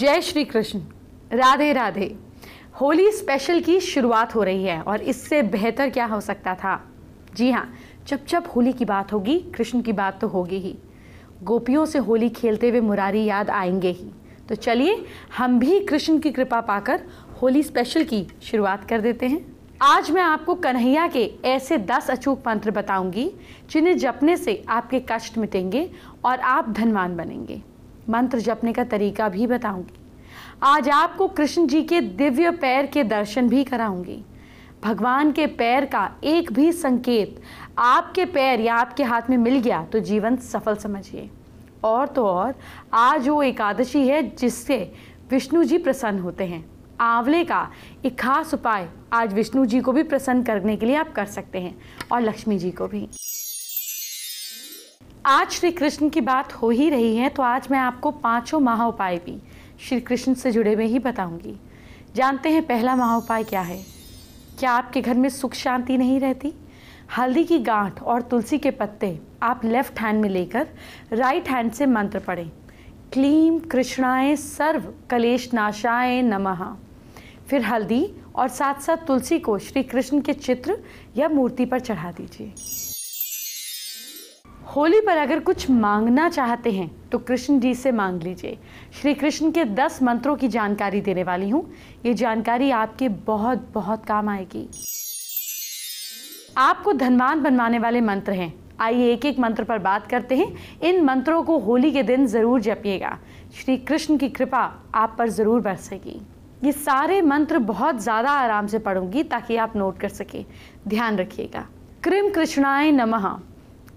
जय श्री कृष्ण राधे राधे होली स्पेशल की शुरुआत हो रही है और इससे बेहतर क्या हो सकता था जी हाँ जब जब होली की बात होगी कृष्ण की बात तो होगी ही गोपियों से होली खेलते हुए मुरारी याद आएंगे ही तो चलिए हम भी कृष्ण की कृपा पाकर होली स्पेशल की शुरुआत कर देते हैं आज मैं आपको कन्हैया के ऐसे दस अचूक मंत्र बताऊंगी जिन्हें जपने से आपके कष्ट मिटेंगे और आप धनवान बनेंगे मंत्र जपने का तरीका भी बताऊंगी आज आपको कृष्ण जी के दिव्य पैर के दर्शन भी कराऊंगी भगवान के पैर का एक भी संकेत आपके पैर या आपके हाथ में मिल गया तो जीवन सफल समझिए और तो और आज वो एकादशी है जिससे विष्णु जी प्रसन्न होते हैं आंवले का एक खास उपाय आज विष्णु जी को भी प्रसन्न करने के लिए आप कर सकते हैं और लक्ष्मी जी को भी आज श्री कृष्ण की बात हो ही रही है तो आज मैं आपको पांचों महा उपाय भी श्री कृष्ण से जुड़े हुए ही बताऊंगी जानते हैं पहला महा उपाय क्या है क्या आपके घर में सुख शांति नहीं रहती हल्दी की गांठ और तुलसी के पत्ते आप लेफ्ट हैंड में लेकर राइट हैंड से मंत्र पढ़ें क्लीम कृष्णाय सर्व कलेश नाशाय नमः फिर हल्दी और साथ साथ तुलसी को श्री कृष्ण के चित्र या मूर्ति पर चढ़ा दीजिए होली पर अगर कुछ मांगना चाहते हैं तो कृष्ण जी से मांग लीजिए श्री कृष्ण के दस मंत्रों की जानकारी देने वाली हूँ ये जानकारी आपके बहुत बहुत काम आएगी आपको धनवान बनवाने वाले मंत्र हैं आइए एक एक मंत्र पर बात करते हैं इन मंत्रों को होली के दिन ज़रूर जपिएगा श्री कृष्ण की कृपा आप पर ज़रूर बरसेगी ये सारे मंत्र बहुत ज़्यादा आराम से पढ़ूंगी ताकि आप नोट कर सकें ध्यान रखिएगा कृम कृष्णाय नमः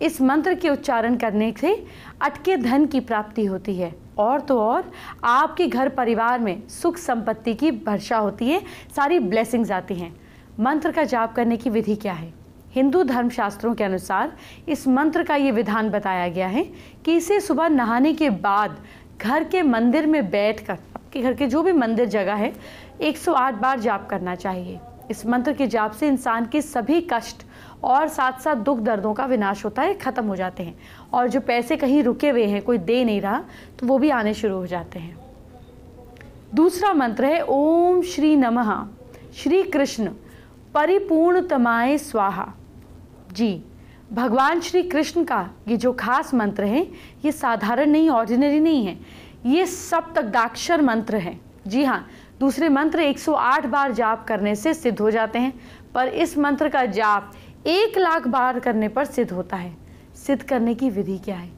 इस मंत्र के उच्चारण करने से अटके धन की प्राप्ति होती है और तो और आपके घर परिवार में सुख संपत्ति की वर्षा होती है सारी ब्लेसिंग्स आती हैं मंत्र का जाप करने की विधि क्या है हिंदू धर्म शास्त्रों के अनुसार इस मंत्र का ये विधान बताया गया है कि इसे सुबह नहाने के बाद घर के मंदिर में बैठ कर आपके घर के जो भी मंदिर जगह है 108 बार जाप करना चाहिए इस मंत्र के जाप से इंसान के सभी कष्ट और साथ साथ दुख दर्दों का विनाश होता है ख़त्म हो जाते हैं और जो पैसे कहीं रुके हुए हैं कोई दे नहीं रहा तो वो भी आने शुरू हो जाते हैं दूसरा मंत्र है ओम श्री नमः श्री कृष्ण परिपूर्णतमाय स्वाहा जी भगवान श्री कृष्ण का ये जो खास मंत्र है ये साधारण नहीं ऑर्डिनरी नहीं है ये सब मंत्र है जी हाँ दूसरे मंत्र 108 बार जाप करने से सिद्ध हो जाते हैं पर इस मंत्र का जाप एक लाख बार करने पर सिद्ध होता है सिद्ध करने की विधि क्या है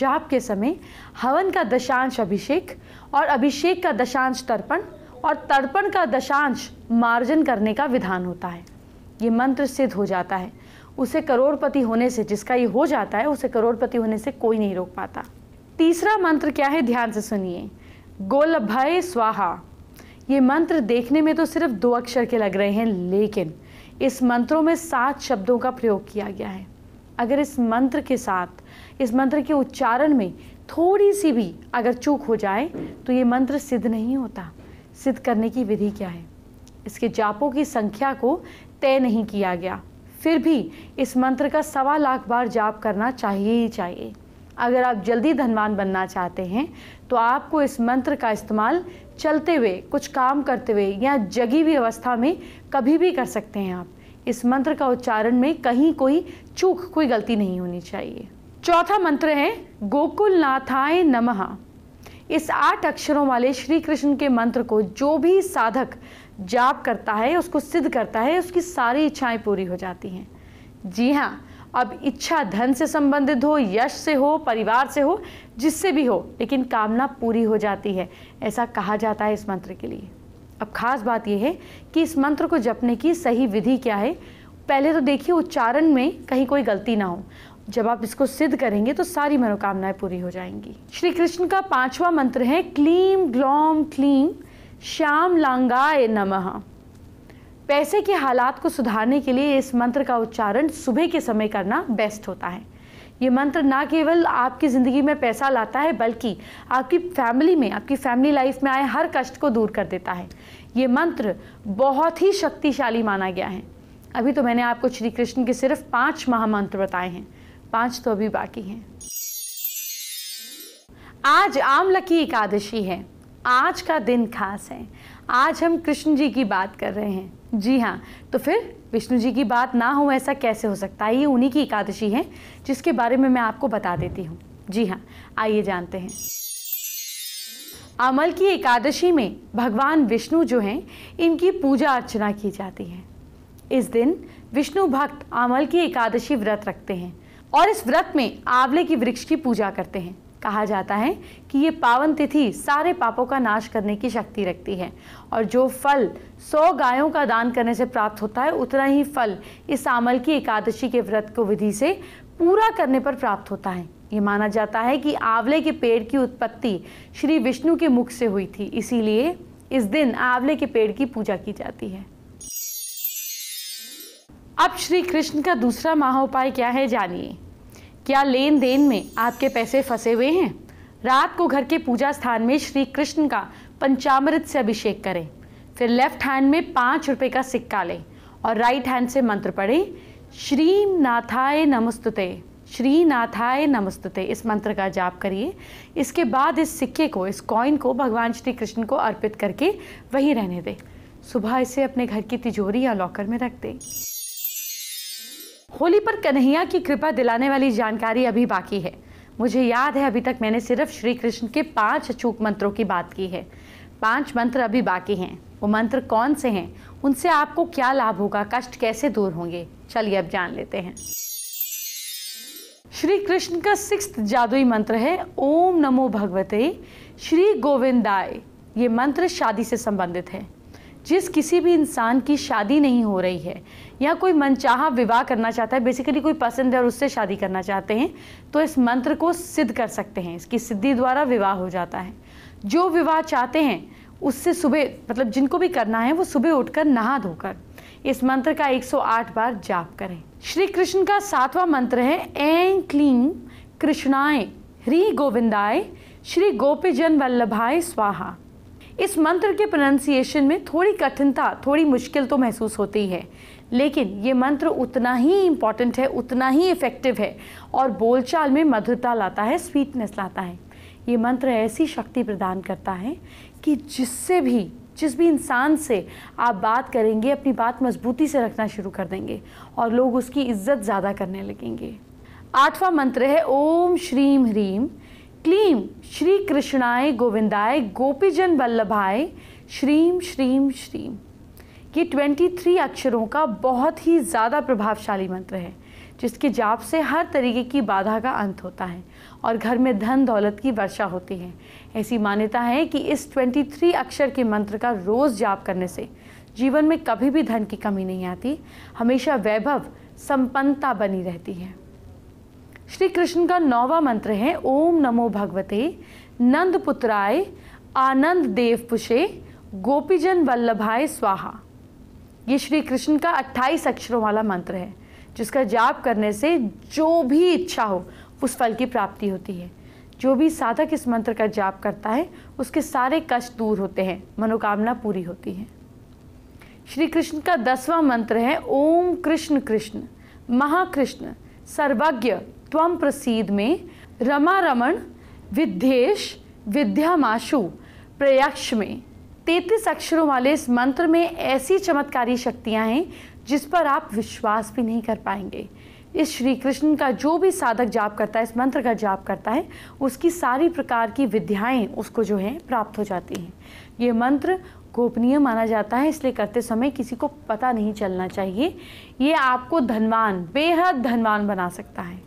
जाप के समय हवन का दशांश अभिषेक और अभिषेक का दशांश तर्पण और तर्पण का दशांश मार्जन करने का विधान होता है ये मंत्र सिद्ध हो जाता है उसे करोड़पति होने से जिसका ये हो जाता है उसे करोड़पति होने से कोई नहीं रोक पाता तीसरा मंत्र क्या है ध्यान से सुनिए गोल भय स्वाहा ये मंत्र देखने में तो सिर्फ दो अक्षर के लग रहे हैं लेकिन इस मंत्रों में सात शब्दों का प्रयोग किया गया है अगर इस मंत्र के साथ इस मंत्र के उच्चारण में थोड़ी सी भी अगर चूक हो जाए तो ये मंत्र सिद्ध नहीं होता सिद्ध करने की विधि क्या है इसके जापों की संख्या को तय नहीं किया गया फिर भी इस मंत्र का सवा लाख बार जाप करना चाहिए ही चाहिए अगर आप जल्दी धनवान बनना चाहते हैं तो आपको इस मंत्र का इस्तेमाल चलते हुए कुछ काम करते हुए या जगी हुई अवस्था में कभी भी कर सकते हैं आप इस मंत्र का उच्चारण में कहीं कोई चूक कोई गलती नहीं होनी चाहिए चौथा मंत्र है गोकुलनाथाय नमः इस आठ अक्षरों वाले श्री कृष्ण के मंत्र को जो भी साधक जाप करता है उसको सिद्ध करता है उसकी सारी इच्छाएं पूरी हो जाती हैं जी हाँ अब इच्छा धन से संबंधित हो यश से हो परिवार से हो जिससे भी हो लेकिन कामना पूरी हो जाती है ऐसा कहा जाता है इस मंत्र के लिए अब खास बात यह है कि इस मंत्र को जपने की सही विधि क्या है पहले तो देखिए उच्चारण में कहीं कोई गलती ना हो जब आप इसको सिद्ध करेंगे तो सारी मनोकामनाएं पूरी हो जाएंगी श्री कृष्ण का पांचवा मंत्र है क्लीम ग्लौम क्लीम श्याम लांगाए नमः पैसे के हालात को सुधारने के लिए इस मंत्र का उच्चारण सुबह के समय करना बेस्ट होता है ये मंत्र ना केवल आपकी ज़िंदगी में पैसा लाता है बल्कि आपकी फैमिली में आपकी फैमिली लाइफ में आए हर कष्ट को दूर कर देता है ये मंत्र बहुत ही शक्तिशाली माना गया है अभी तो मैंने आपको श्री कृष्ण के सिर्फ पांच महामंत्र बताए हैं पांच तो अभी बाकी हैं आज आमला की एकादशी है आज का दिन खास है आज हम कृष्ण जी की बात कर रहे हैं जी हाँ तो फिर विष्णु जी की बात ना हो ऐसा कैसे हो सकता है ये उन्हीं की एकादशी है जिसके बारे में मैं आपको बता देती हूँ जी हाँ आइए जानते हैं अमल की एकादशी में भगवान विष्णु जो हैं इनकी पूजा अर्चना की जाती है इस दिन विष्णु भक्त अमल की एकादशी व्रत रखते हैं और इस व्रत में आंवले के वृक्ष की पूजा करते हैं कहा जाता है कि ये पावन तिथि सारे पापों का नाश करने की शक्ति रखती है और जो फल सौ गायों का दान करने से प्राप्त होता है उतना ही फल इस आमल की एकादशी के व्रत को विधि से पूरा करने पर प्राप्त होता है ये माना जाता है कि आंवले के पेड़ की उत्पत्ति श्री विष्णु के मुख से हुई थी इसीलिए इस दिन आंवले के पेड़ की पूजा की जाती है अब श्री कृष्ण का दूसरा महा उपाय क्या है जानिए क्या लेन देन में आपके पैसे फंसे हुए हैं रात को घर के पूजा स्थान में श्री कृष्ण का पंचामृत से अभिषेक करें फिर लेफ्ट हैंड में पाँच रुपये का सिक्का लें और राइट हैंड से मंत्र पढ़ें श्री नाथाय नमस्तुते श्री नाथाय नमस्तुते इस मंत्र का जाप करिए इसके बाद इस सिक्के को इस कॉइन को भगवान श्री कृष्ण को अर्पित करके वहीं रहने दें सुबह इसे अपने घर की तिजोरी या लॉकर में रख दें होली पर कन्हैया की कृपा दिलाने वाली जानकारी अभी बाकी है मुझे याद है अभी तक मैंने सिर्फ श्री कृष्ण के पांच अचूक मंत्रों की बात की है पांच मंत्र अभी बाकी हैं वो मंत्र कौन से हैं उनसे आपको क्या लाभ होगा कष्ट कैसे दूर होंगे चलिए अब जान लेते हैं श्री कृष्ण का सिक्स जादुई मंत्र है ओम नमो भगवते श्री गोविंदाय ये मंत्र शादी से संबंधित है जिस किसी भी इंसान की शादी नहीं हो रही है या कोई मनचाहा विवाह करना चाहता है बेसिकली कोई पसंद है और उससे शादी करना चाहते हैं तो इस मंत्र को सिद्ध कर सकते हैं इसकी सिद्धि द्वारा विवाह हो जाता है जो विवाह चाहते हैं उससे सुबह मतलब जिनको भी करना है वो सुबह उठकर नहा धोकर इस मंत्र का 108 बार जाप करें श्री कृष्ण का सातवां मंत्र है ऐं क्लीं कृष्णाय ह्री गोविंदाय श्री गोपीजन वल्लभाय स्वाहा इस मंत्र के प्रोनाउंसिएशन में थोड़ी कठिनता थोड़ी मुश्किल तो महसूस होती है लेकिन ये मंत्र उतना ही इम्पॉर्टेंट है उतना ही इफ़ेक्टिव है और बोलचाल में मधुरता लाता है स्वीटनेस लाता है ये मंत्र ऐसी शक्ति प्रदान करता है कि जिससे भी जिस भी इंसान से आप बात करेंगे अपनी बात मजबूती से रखना शुरू कर देंगे और लोग उसकी इज्जत ज़्यादा करने लगेंगे आठवां मंत्र है ओम श्रीम ह्रीम क्लीम श्री कृष्णाय गोविंदाय गोपीजन वल्लभाय श्रीम श्रीम श्रीम ये 23 अक्षरों का बहुत ही ज़्यादा प्रभावशाली मंत्र है जिसके जाप से हर तरीके की बाधा का अंत होता है और घर में धन दौलत की वर्षा होती है ऐसी मान्यता है कि इस 23 अक्षर के मंत्र का रोज़ जाप करने से जीवन में कभी भी धन की कमी नहीं आती हमेशा वैभव संपन्नता बनी रहती है श्री कृष्ण का नौवा मंत्र है ओम नमो भगवते नंद पुत्राय आनंद देव पुषे गोपीजन वल्लभाय स्वाहा ये श्री कृष्ण का अट्ठाईस अक्षरों वाला मंत्र है जिसका जाप करने से जो भी इच्छा हो उस फल की प्राप्ति होती है जो भी साधक इस मंत्र का जाप करता है उसके सारे कष्ट दूर होते हैं मनोकामना पूरी होती है श्री कृष्ण का दसवां मंत्र है ओम कृष्ण कृष्ण महाकृष्ण सर्वज्ञ त्वम प्रसीद में रमा रमन विद्येश विद्यामाशु प्रयक्ष में तैतीस अक्षरों वाले इस मंत्र में ऐसी चमत्कारी शक्तियाँ हैं जिस पर आप विश्वास भी नहीं कर पाएंगे इस श्री कृष्ण का जो भी साधक जाप करता है इस मंत्र का जाप करता है उसकी सारी प्रकार की विद्याएं उसको जो है प्राप्त हो जाती हैं ये मंत्र गोपनीय माना जाता है इसलिए करते समय किसी को पता नहीं चलना चाहिए ये आपको धनवान बेहद धनवान बना सकता है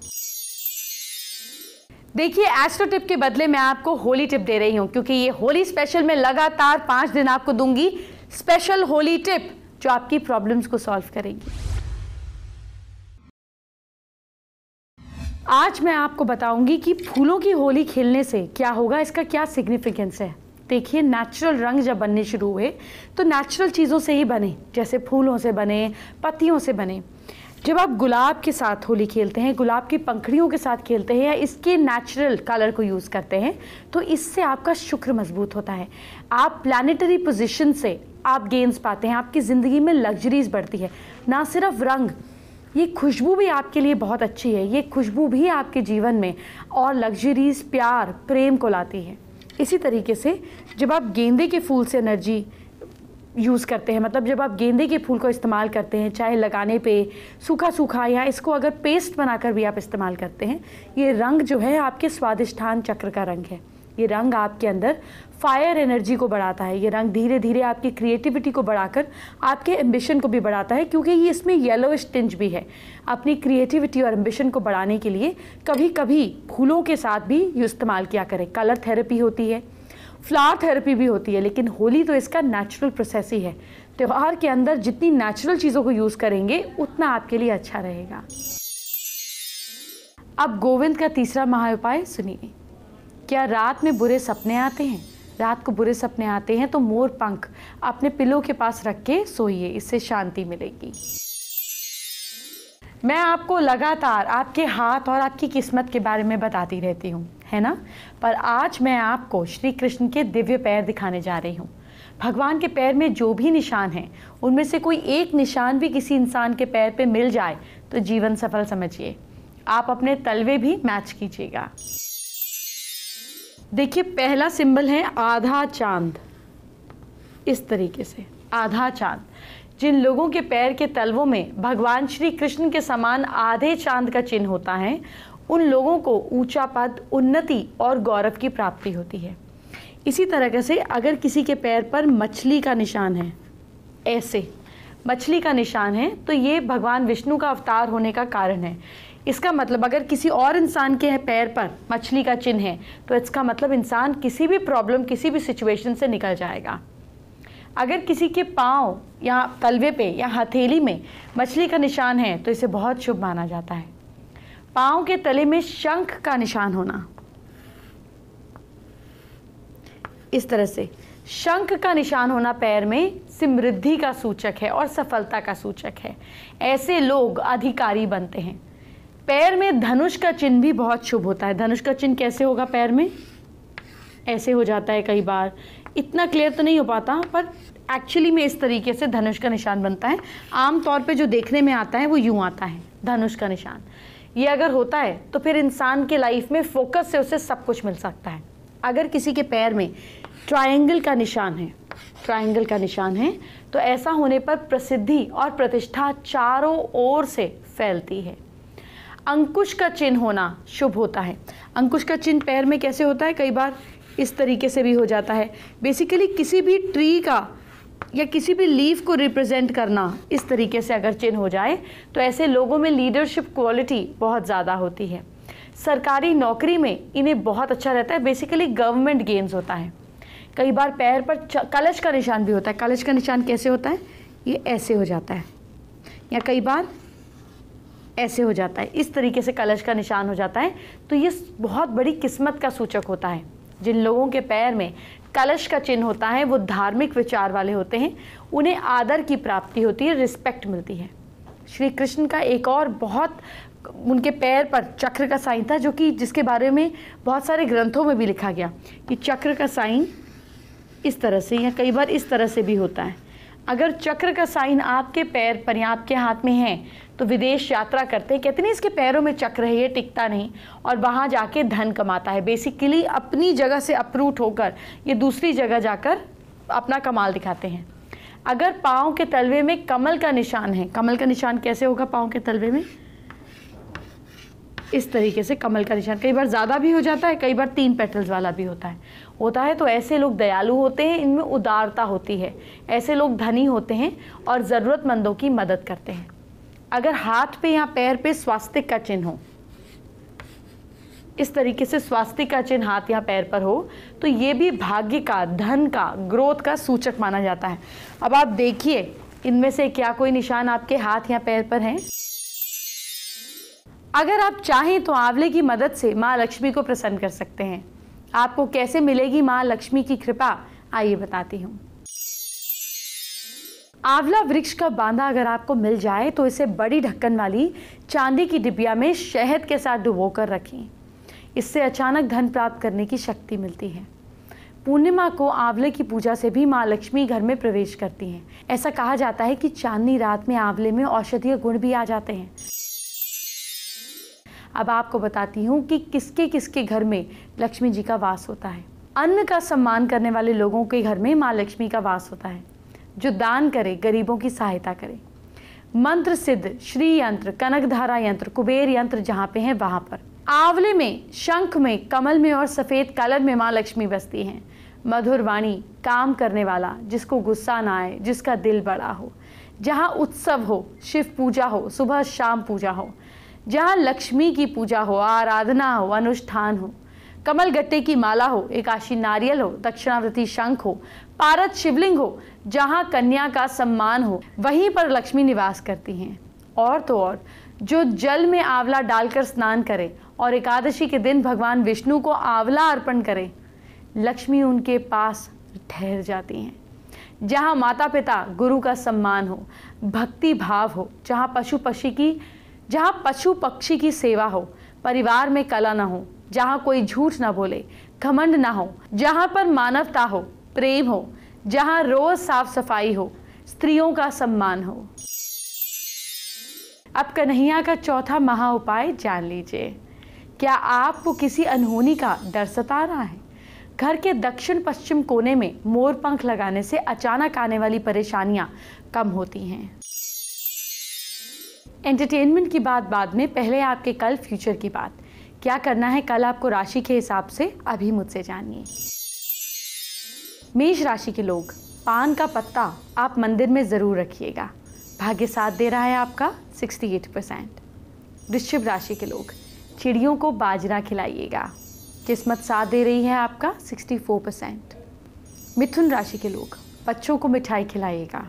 देखिए एस्ट्रो टिप के बदले मैं आपको होली टिप दे रही हूँ क्योंकि ये होली स्पेशल में लगातार पांच दिन आपको दूंगी स्पेशल होली टिप जो आपकी प्रॉब्लम्स को सॉल्व करेगी आज मैं आपको बताऊंगी कि फूलों की होली खेलने से क्या होगा इसका क्या सिग्निफिकेंस है देखिए नेचुरल रंग जब बनने शुरू हुए तो नेचुरल चीज़ों से ही बने जैसे फूलों से बने पत्तियों से बने जब आप गुलाब के साथ होली खेलते हैं गुलाब की पंखड़ियों के साथ खेलते हैं या इसके नेचुरल कलर को यूज़ करते हैं तो इससे आपका शुक्र मजबूत होता है आप प्लानिटरी पोजिशन से आप गेंस पाते हैं आपकी ज़िंदगी में लग्जरीज बढ़ती है ना सिर्फ रंग ये खुशबू भी आपके लिए बहुत अच्छी है ये खुशबू भी आपके जीवन में और लग्जरीज प्यार प्रेम को लाती है इसी तरीके से जब आप गेंदे के फूल से एनर्जी यूज़ करते हैं मतलब जब आप गेंदे के फूल को इस्तेमाल करते हैं चाहे लगाने पे सूखा सूखा या इसको अगर पेस्ट बनाकर भी आप इस्तेमाल करते हैं ये रंग जो है आपके स्वादिष्ठान चक्र का रंग है ये रंग आपके अंदर फायर एनर्जी को बढ़ाता है ये रंग धीरे धीरे आपकी क्रिएटिविटी को बढ़ाकर आपके एम्बिशन को भी बढ़ाता है क्योंकि ये इसमें येलो टिंज भी है अपनी क्रिएटिविटी और एम्बिशन को बढ़ाने के लिए कभी कभी फूलों के साथ भी इस्तेमाल किया करें कलर थेरेपी होती है फ्लावर थेरेपी भी होती है लेकिन होली तो इसका नेचुरल प्रोसेस ही है त्यौहार के अंदर जितनी नेचुरल चीज़ों को यूज़ करेंगे उतना आपके लिए अच्छा रहेगा अब गोविंद का तीसरा महा उपाय सुनिए क्या रात में बुरे सपने आते हैं रात को बुरे सपने आते हैं तो मोर पंख अपने पिलों के पास रख के सोइए इससे शांति मिलेगी मैं आपको लगातार आपके हाथ और आपकी किस्मत के बारे में बताती रहती हूँ है ना पर आज मैं आपको श्री कृष्ण के दिव्य पैर दिखाने जा रही हूँ भगवान के पैर में जो भी निशान हैं उनमें से कोई एक निशान भी किसी इंसान के पैर पे मिल जाए तो जीवन सफल समझिए आप अपने तलवे भी मैच कीजिएगा देखिए पहला सिंबल है आधा चांद इस तरीके से आधा चांद जिन लोगों के पैर के तलवों में भगवान श्री कृष्ण के समान आधे चांद का चिन्ह होता है उन लोगों को ऊंचा पद उन्नति और गौरव की प्राप्ति होती है इसी तरह से अगर किसी के पैर पर मछली का निशान है ऐसे मछली का निशान है तो ये भगवान विष्णु का अवतार होने का कारण है इसका मतलब अगर किसी और इंसान के पैर पर मछली का चिन्ह है तो इसका मतलब इंसान किसी भी प्रॉब्लम किसी भी सिचुएशन से निकल जाएगा अगर किसी के पाँव या तलवे पे या हथेली में मछली का निशान है तो इसे बहुत शुभ माना जाता है पांव के तले में शंख का निशान होना इस तरह से शंख का निशान होना पैर में समृद्धि का सूचक है और सफलता का सूचक है ऐसे लोग अधिकारी बनते हैं पैर में धनुष का चिन्ह भी बहुत शुभ होता है धनुष का चिन्ह कैसे होगा पैर में ऐसे हो जाता है कई बार इतना क्लियर तो नहीं हो पाता पर एक्चुअली में इस तरीके से धनुष का निशान बनता है आमतौर पर जो देखने में आता है वो यूं आता है धनुष का निशान ये अगर होता है तो फिर इंसान के लाइफ में फोकस से उसे सब कुछ मिल सकता है अगर किसी के पैर में ट्रायंगल का निशान है ट्रायंगल का निशान है तो ऐसा होने पर प्रसिद्धि और प्रतिष्ठा चारों ओर से फैलती है अंकुश का चिन्ह होना शुभ होता है अंकुश का चिन्ह पैर में कैसे होता है कई बार इस तरीके से भी हो जाता है बेसिकली किसी भी ट्री का या किसी भी लीव को रिप्रेजेंट करना इस तरीके से अगर चिन्ह हो जाए तो ऐसे लोगों में लीडरशिप क्वालिटी बहुत ज़्यादा होती है सरकारी नौकरी में इन्हें बहुत अच्छा रहता है बेसिकली गवर्नमेंट गेम्स होता है कई बार पैर पर कलश का निशान भी होता है कलश का निशान कैसे होता है ये ऐसे हो जाता है या कई बार ऐसे हो जाता है इस तरीके से कलश का निशान हो जाता है तो ये बहुत बड़ी किस्मत का सूचक होता है जिन लोगों के पैर में कलश का चिन्ह होता है वो धार्मिक विचार वाले होते हैं उन्हें आदर की प्राप्ति होती है रिस्पेक्ट मिलती है श्री कृष्ण का एक और बहुत उनके पैर पर चक्र का साइन था जो कि जिसके बारे में बहुत सारे ग्रंथों में भी लिखा गया कि चक्र का साइन इस तरह से या कई बार इस तरह से भी होता है अगर चक्र का साइन आपके पैर पर या आपके हाथ में है तो विदेश यात्रा करते हैं कहते नहीं इसके पैरों में चक्र है ये टिकता नहीं और वहाँ जाके धन कमाता है बेसिकली अपनी जगह से अपरूट होकर ये दूसरी जगह जाकर अपना कमाल दिखाते हैं अगर पाँव के तलवे में कमल का निशान है कमल का निशान कैसे होगा पाँव के तलवे में इस तरीके से कमल का निशान कई बार ज़्यादा भी हो जाता है कई बार तीन पेटल्स वाला भी होता है होता है तो ऐसे लोग दयालु होते हैं इनमें उदारता होती है ऐसे लोग धनी होते हैं और ज़रूरतमंदों की मदद करते हैं अगर हाथ पे या पैर पे स्वास्तिक का चिन्ह हो इस तरीके से स्वास्तिक का चिन्ह हाथ या पैर पर हो तो ये भी भाग्य का धन का ग्रोथ का सूचक माना जाता है अब आप देखिए इनमें से क्या कोई निशान आपके हाथ या पैर पर है अगर आप चाहें तो आंवले की मदद से माँ लक्ष्मी को प्रसन्न कर सकते हैं आपको कैसे मिलेगी माँ लक्ष्मी की कृपा आइए बताती हूँ आंवला वृक्ष का बांधा अगर आपको मिल जाए तो इसे बड़ी ढक्कन वाली चांदी की डिबिया में शहद के साथ डुबो कर रखें इससे अचानक धन प्राप्त करने की शक्ति मिलती है पूर्णिमा को आंवले की पूजा से भी माँ लक्ष्मी घर में प्रवेश करती हैं ऐसा कहा जाता है कि चांदनी रात में आंवले में औषधीय गुण भी आ जाते हैं अब आपको बताती हूँ कि किसके किसके घर में लक्ष्मी जी का वास होता है अन्न का सम्मान करने वाले लोगों के घर में माँ लक्ष्मी का वास होता है जो दान करे गरीबों की सहायता करे मंत्र सिद्ध श्री यंत्र कनक धारा यंत्र कुबेर यंत्र जहाँ पे है वहाँ पर आंवले में शंख में कमल में और सफ़ेद कलर में माँ लक्ष्मी बसती हैं मधुर वाणी काम करने वाला जिसको गुस्सा ना आए जिसका दिल बड़ा हो जहाँ उत्सव हो शिव पूजा हो सुबह शाम पूजा हो जहाँ लक्ष्मी की पूजा हो आराधना हो अनुष्ठान हो कमल गट्टे की माला हो एकाशी नारियल हो दक्षिणावृति शंख हो पारद शिवलिंग हो जहाँ कन्या का सम्मान हो वहीं पर लक्ष्मी निवास करती हैं और तो और जो जल में आंवला डालकर स्नान करे और एकादशी के दिन भगवान विष्णु को आंवला अर्पण करे लक्ष्मी उनके पास ठहर जाती हैं जहाँ माता पिता गुरु का सम्मान हो भक्ति भाव हो जहाँ पशु पक्षी की जहाँ पशु पक्षी की सेवा हो परिवार में कला ना हो जहाँ कोई झूठ ना बोले घमंड ना हो जहाँ पर मानवता हो प्रेम हो जहाँ रोज़ साफ सफाई हो स्त्रियों का सम्मान हो अब कन्हैया का चौथा महा उपाय जान लीजिए क्या आपको किसी अनहोनी का डर सता रहा है घर के दक्षिण पश्चिम कोने में मोर पंख लगाने से अचानक आने वाली परेशानियां कम होती हैं एंटरटेनमेंट की बात बाद में पहले आपके कल फ्यूचर की बात क्या करना है कल आपको राशि के हिसाब से अभी मुझसे जानिए मेष राशि के लोग पान का पत्ता आप मंदिर में ज़रूर रखिएगा भाग्य साथ दे रहा है आपका 68 परसेंट वृश्चिक राशि के लोग चिड़ियों को बाजरा खिलाइएगा किस्मत साथ दे रही है आपका 64 परसेंट मिथुन राशि के लोग बच्चों को मिठाई खिलाइएगा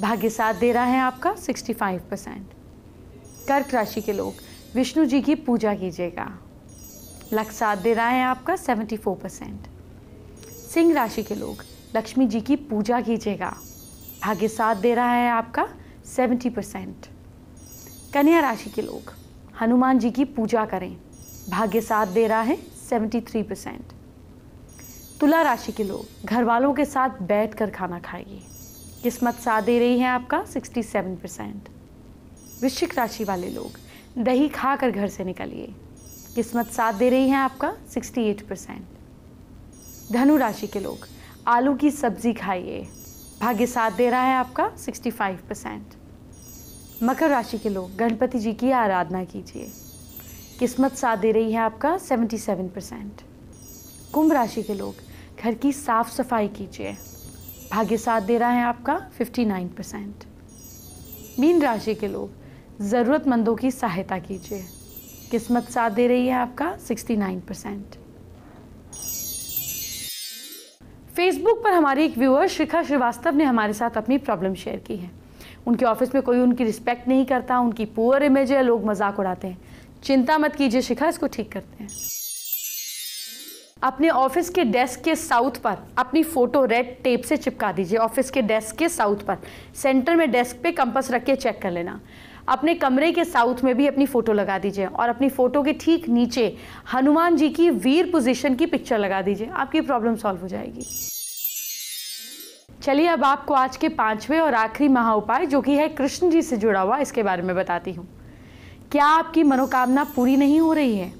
भाग्य साथ दे रहा है आपका 65 परसेंट कर्क राशि के लोग विष्णु जी की पूजा कीजिएगा लक साथ दे रहा है आपका 74 परसेंट सिंह राशि के लोग लक्ष्मी जी की पूजा कीजिएगा भाग्य साथ दे रहा है आपका सेवेंटी परसेंट कन्या राशि के लोग हनुमान जी की पूजा करें भाग्य साथ दे रहा है सेवेंटी थ्री परसेंट तुला राशि के लोग घर वालों के साथ बैठ कर खाना खाइए किस्मत साथ दे रही है आपका सिक्सटी सेवन परसेंट वृश्चिक राशि वाले लोग दही खा कर घर से निकलिए किस्मत साथ दे रही है आपका सिक्सटी एट परसेंट धनु राशि के लोग आलू की सब्जी खाइए भाग्य साथ दे रहा है आपका 65 परसेंट मकर राशि के लोग गणपति जी की आराधना कीजिए किस्मत साथ दे रही है आपका 77 परसेंट कुंभ राशि के लोग घर की साफ सफाई कीजिए भाग्य साथ दे रहा है आपका 59 परसेंट मीन राशि के लोग ज़रूरतमंदों की सहायता कीजिए किस्मत साथ दे रही है आपका 69 परसेंट फेसबुक पर हमारी एक व्यूअर शिखा श्रीवास्तव ने हमारे साथ अपनी प्रॉब्लम शेयर की है उनके ऑफिस में कोई उनकी रिस्पेक्ट नहीं करता उनकी पुअर इमेज है लोग मजाक उड़ाते हैं चिंता मत कीजिए शिखा इसको ठीक करते हैं अपने ऑफिस के डेस्क के साउथ पर अपनी फ़ोटो रेड टेप से चिपका दीजिए ऑफिस के डेस्क के साउथ पर सेंटर में डेस्क पे कंपस रख के चेक कर लेना अपने कमरे के साउथ में भी अपनी फ़ोटो लगा दीजिए और अपनी फ़ोटो के ठीक नीचे हनुमान जी की वीर पोजीशन की पिक्चर लगा दीजिए आपकी प्रॉब्लम सॉल्व हो जाएगी चलिए अब आपको आज के पांचवें और आखिरी महा उपाय जो कि है कृष्ण जी से जुड़ा हुआ इसके बारे में बताती हूँ क्या आपकी मनोकामना पूरी नहीं हो रही है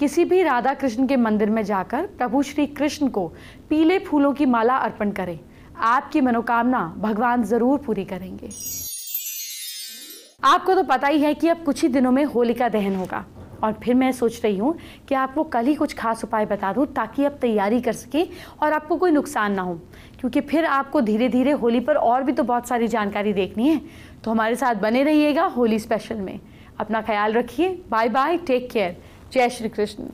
किसी भी राधा कृष्ण के मंदिर में जाकर प्रभु श्री कृष्ण को पीले फूलों की माला अर्पण करें आपकी मनोकामना भगवान ज़रूर पूरी करेंगे आपको तो पता ही है कि अब कुछ ही दिनों में होलिका दहन होगा और फिर मैं सोच रही हूँ कि आपको कल ही कुछ खास उपाय बता दूँ ताकि आप तैयारी कर सकें और आपको कोई नुकसान ना हो क्योंकि फिर आपको धीरे धीरे होली पर और भी तो बहुत सारी जानकारी देखनी है तो हमारे साथ बने रहिएगा होली स्पेशल में अपना ख्याल रखिए बाय बाय टेक केयर जय श्री कृष्ण